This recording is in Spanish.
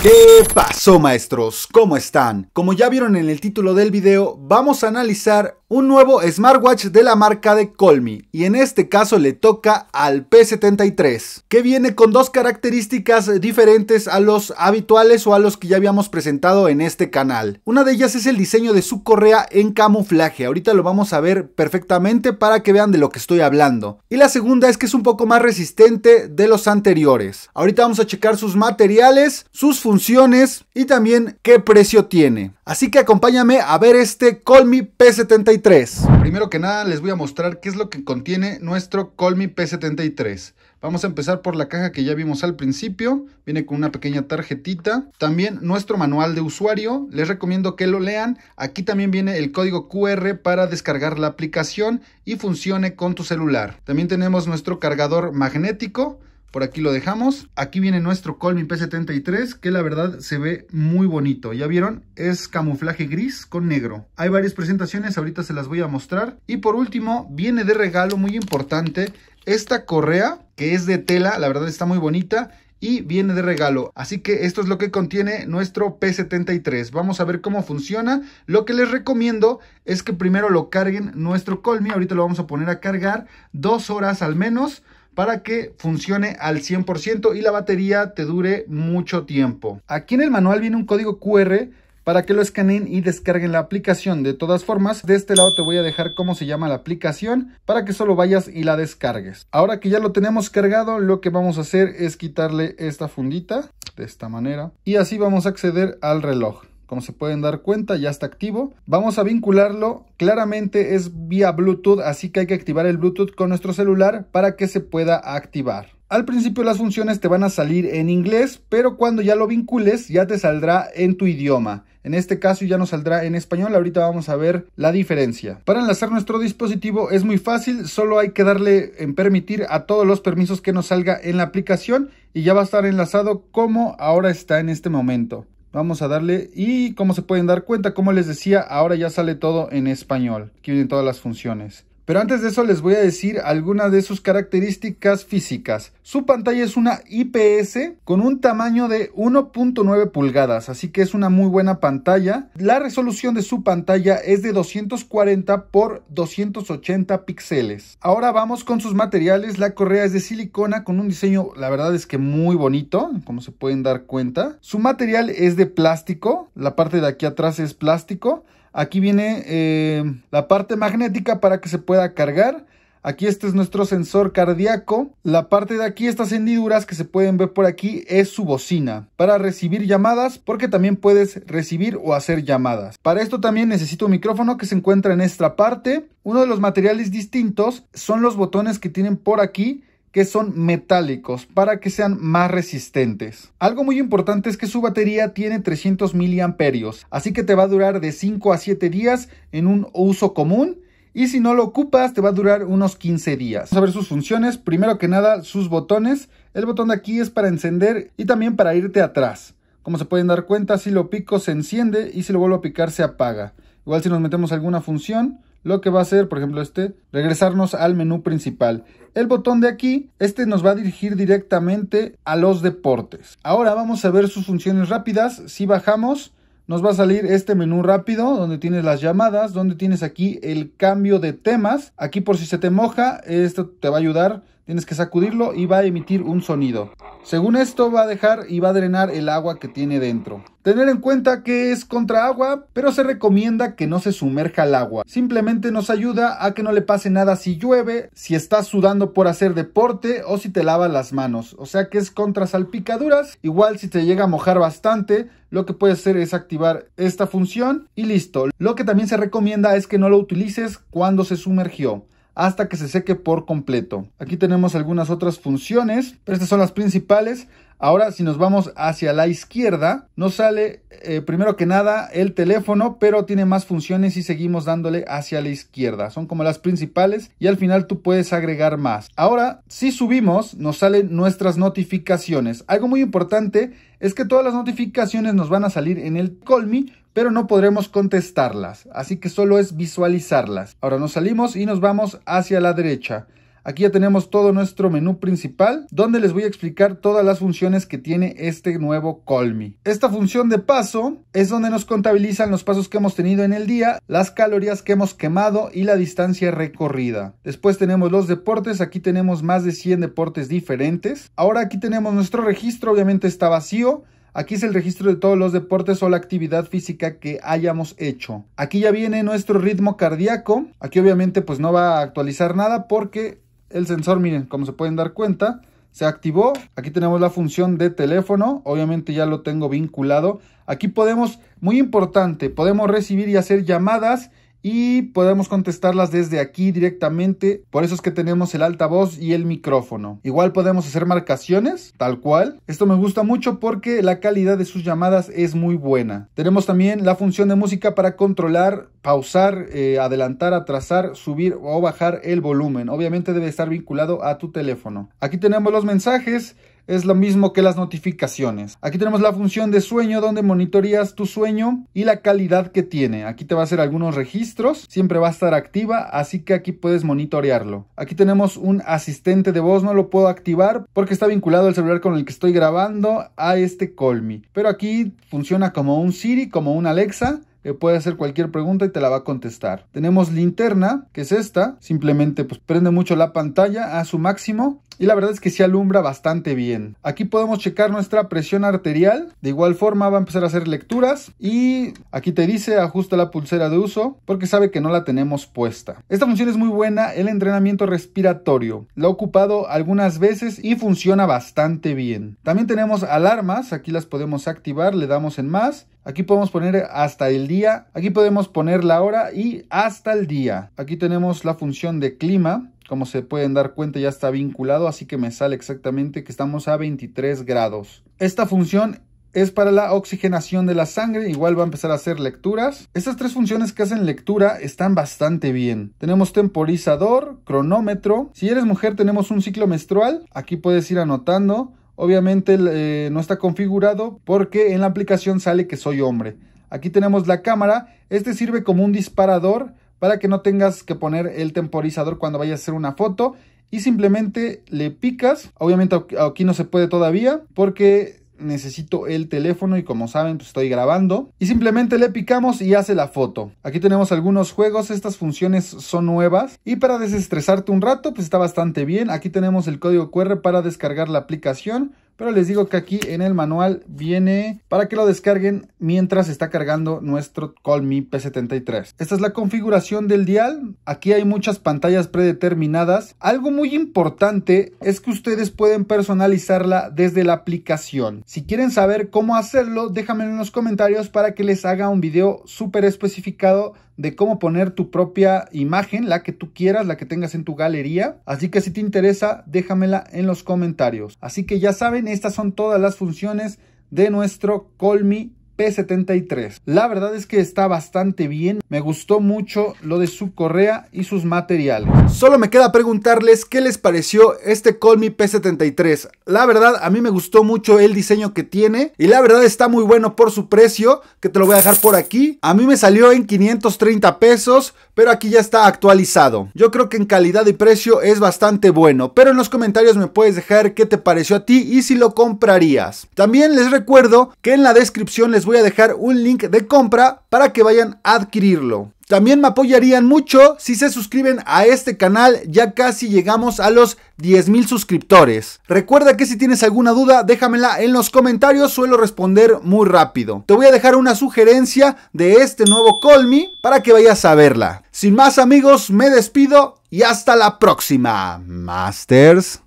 ¿Qué pasó maestros? ¿Cómo están? Como ya vieron en el título del video, vamos a analizar un nuevo smartwatch de la marca de Colmi y en este caso le toca al P73 que viene con dos características diferentes a los habituales o a los que ya habíamos presentado en este canal. Una de ellas es el diseño de su correa en camuflaje, ahorita lo vamos a ver perfectamente para que vean de lo que estoy hablando. Y la segunda es que es un poco más resistente de los anteriores. Ahorita vamos a checar sus materiales, sus funciones y también qué precio tiene. Así que acompáñame a ver este Colmi P73. Primero que nada les voy a mostrar qué es lo que contiene nuestro Colmi P73. Vamos a empezar por la caja que ya vimos al principio, viene con una pequeña tarjetita. También nuestro manual de usuario, les recomiendo que lo lean. Aquí también viene el código QR para descargar la aplicación y funcione con tu celular. También tenemos nuestro cargador magnético, por aquí lo dejamos. Aquí viene nuestro Colmi P73 que la verdad se ve muy bonito. ¿Ya vieron? Es camuflaje gris con negro. Hay varias presentaciones, ahorita se las voy a mostrar. Y por último, viene de regalo muy importante esta correa que es de tela, la verdad está muy bonita y viene de regalo. Así que esto es lo que contiene nuestro P73. Vamos a ver cómo funciona. Lo que les recomiendo es que primero lo carguen nuestro Colmi. Ahorita lo vamos a poner a cargar dos horas al menos para que funcione al 100% y la batería te dure mucho tiempo. Aquí en el manual viene un código QR para que lo escaneen y descarguen la aplicación. De todas formas, de este lado te voy a dejar cómo se llama la aplicación para que solo vayas y la descargues. Ahora que ya lo tenemos cargado, lo que vamos a hacer es quitarle esta fundita de esta manera y así vamos a acceder al reloj. Como se pueden dar cuenta, ya está activo. Vamos a vincularlo. Claramente es vía Bluetooth, así que hay que activar el Bluetooth con nuestro celular para que se pueda activar. Al principio las funciones te van a salir en inglés, pero cuando ya lo vincules ya te saldrá en tu idioma. En este caso ya no saldrá en español, ahorita vamos a ver la diferencia. Para enlazar nuestro dispositivo es muy fácil, solo hay que darle en permitir a todos los permisos que nos salga en la aplicación y ya va a estar enlazado como ahora está en este momento. Vamos a darle y como se pueden dar cuenta, como les decía, ahora ya sale todo en español. Aquí vienen todas las funciones. Pero antes de eso les voy a decir algunas de sus características físicas. Su pantalla es una IPS con un tamaño de 1.9 pulgadas, así que es una muy buena pantalla. La resolución de su pantalla es de 240 por 280 píxeles. Ahora vamos con sus materiales. La correa es de silicona con un diseño, la verdad es que muy bonito, como se pueden dar cuenta. Su material es de plástico, la parte de aquí atrás es plástico Aquí viene eh, la parte magnética para que se pueda cargar. Aquí este es nuestro sensor cardíaco. La parte de aquí, estas hendiduras que se pueden ver por aquí, es su bocina. Para recibir llamadas, porque también puedes recibir o hacer llamadas. Para esto también necesito un micrófono que se encuentra en esta parte. Uno de los materiales distintos son los botones que tienen por aquí que son metálicos para que sean más resistentes. Algo muy importante es que su batería tiene 300 miliamperios, así que te va a durar de 5 a 7 días en un uso común y si no lo ocupas te va a durar unos 15 días. Vamos a ver sus funciones, primero que nada sus botones, el botón de aquí es para encender y también para irte atrás. Como se pueden dar cuenta, si lo pico se enciende y si lo vuelvo a picar se apaga. Igual si nos metemos alguna función, lo que va a hacer, por ejemplo, este, regresarnos al menú principal. El botón de aquí, este nos va a dirigir directamente a los deportes. Ahora vamos a ver sus funciones rápidas. Si bajamos, nos va a salir este menú rápido donde tienes las llamadas, donde tienes aquí el cambio de temas. Aquí por si se te moja, esto te va a ayudar tienes que sacudirlo y va a emitir un sonido. Según esto va a dejar y va a drenar el agua que tiene dentro. Tener en cuenta que es contra agua, pero se recomienda que no se sumerja el agua. Simplemente nos ayuda a que no le pase nada si llueve, si estás sudando por hacer deporte o si te lavas las manos. O sea que es contra salpicaduras. Igual si te llega a mojar bastante, lo que puedes hacer es activar esta función y listo. Lo que también se recomienda es que no lo utilices cuando se sumergió hasta que se seque por completo. Aquí tenemos algunas otras funciones, pero estas son las principales. Ahora si nos vamos hacia la izquierda, nos sale eh, primero que nada el teléfono, pero tiene más funciones y seguimos dándole hacia la izquierda. Son como las principales y al final tú puedes agregar más. Ahora, si subimos, nos salen nuestras notificaciones. Algo muy importante es que todas las notificaciones nos van a salir en el Me pero no podremos contestarlas, así que solo es visualizarlas. Ahora nos salimos y nos vamos hacia la derecha. Aquí ya tenemos todo nuestro menú principal, donde les voy a explicar todas las funciones que tiene este nuevo Colmi. Esta función de paso es donde nos contabilizan los pasos que hemos tenido en el día, las calorías que hemos quemado y la distancia recorrida. Después tenemos los deportes, aquí tenemos más de 100 deportes diferentes. Ahora aquí tenemos nuestro registro, obviamente está vacío, Aquí es el registro de todos los deportes o la actividad física que hayamos hecho. Aquí ya viene nuestro ritmo cardíaco. Aquí obviamente pues no va a actualizar nada porque el sensor, miren, como se pueden dar cuenta, se activó. Aquí tenemos la función de teléfono. Obviamente ya lo tengo vinculado. Aquí podemos, muy importante, podemos recibir y hacer llamadas y podemos contestarlas desde aquí directamente. Por eso es que tenemos el altavoz y el micrófono. Igual podemos hacer marcaciones, tal cual. Esto me gusta mucho porque la calidad de sus llamadas es muy buena. Tenemos también la función de música para controlar, pausar, eh, adelantar, atrasar, subir o bajar el volumen. Obviamente debe estar vinculado a tu teléfono. Aquí tenemos los mensajes es lo mismo que las notificaciones. Aquí tenemos la función de sueño donde monitoreas tu sueño y la calidad que tiene. Aquí te va a hacer algunos registros, siempre va a estar activa, así que aquí puedes monitorearlo. Aquí tenemos un asistente de voz, no lo puedo activar porque está vinculado el celular con el que estoy grabando a este Colmi. Pero aquí funciona como un Siri, como un Alexa, puede hacer cualquier pregunta y te la va a contestar. Tenemos linterna, que es esta, simplemente pues prende mucho la pantalla a su máximo y la verdad es que se alumbra bastante bien. Aquí podemos checar nuestra presión arterial, de igual forma va a empezar a hacer lecturas y aquí te dice ajusta la pulsera de uso porque sabe que no la tenemos puesta. Esta función es muy buena, el entrenamiento respiratorio, lo ha ocupado algunas veces y funciona bastante bien. También tenemos alarmas, aquí las podemos activar, le damos en más Aquí podemos poner hasta el día, aquí podemos poner la hora y hasta el día. Aquí tenemos la función de clima, como se pueden dar cuenta ya está vinculado, así que me sale exactamente que estamos a 23 grados. Esta función es para la oxigenación de la sangre, igual va a empezar a hacer lecturas. Estas tres funciones que hacen lectura están bastante bien. Tenemos temporizador, cronómetro. Si eres mujer tenemos un ciclo menstrual, aquí puedes ir anotando. Obviamente eh, no está configurado porque en la aplicación sale que soy hombre. Aquí tenemos la cámara, este sirve como un disparador para que no tengas que poner el temporizador cuando vayas a hacer una foto y simplemente le picas. Obviamente aquí no se puede todavía porque necesito el teléfono y como saben pues, estoy grabando y simplemente le picamos y hace la foto aquí tenemos algunos juegos estas funciones son nuevas y para desestresarte un rato pues está bastante bien aquí tenemos el código QR para descargar la aplicación pero les digo que aquí en el manual viene para que lo descarguen mientras está cargando nuestro Me P73. Esta es la configuración del dial. Aquí hay muchas pantallas predeterminadas. Algo muy importante es que ustedes pueden personalizarla desde la aplicación. Si quieren saber cómo hacerlo, déjamelo en los comentarios para que les haga un video súper especificado de cómo poner tu propia imagen, la que tú quieras, la que tengas en tu galería. Así que si te interesa, déjamela en los comentarios. Así que ya saben, estas son todas las funciones de nuestro Colmi P73. La verdad es que está bastante bien, me gustó mucho lo de su correa y sus materiales. Solo me queda preguntarles qué les pareció este Colmi P73. La verdad a mí me gustó mucho el diseño que tiene y la verdad está muy bueno por su precio, que te lo voy a dejar por aquí. A mí me salió en 530 pesos, pero aquí ya está actualizado. Yo creo que en calidad y precio es bastante bueno, pero en los comentarios me puedes dejar qué te pareció a ti y si lo comprarías. También les recuerdo que en la descripción les voy a dejar un link de compra para que vayan a adquirirlo. También me apoyarían mucho si se suscriben a este canal, ya casi llegamos a los 10.000 suscriptores. Recuerda que si tienes alguna duda, déjamela en los comentarios, suelo responder muy rápido. Te voy a dejar una sugerencia de este nuevo Colmi para que vayas a verla. Sin más amigos, me despido y hasta la próxima, Masters.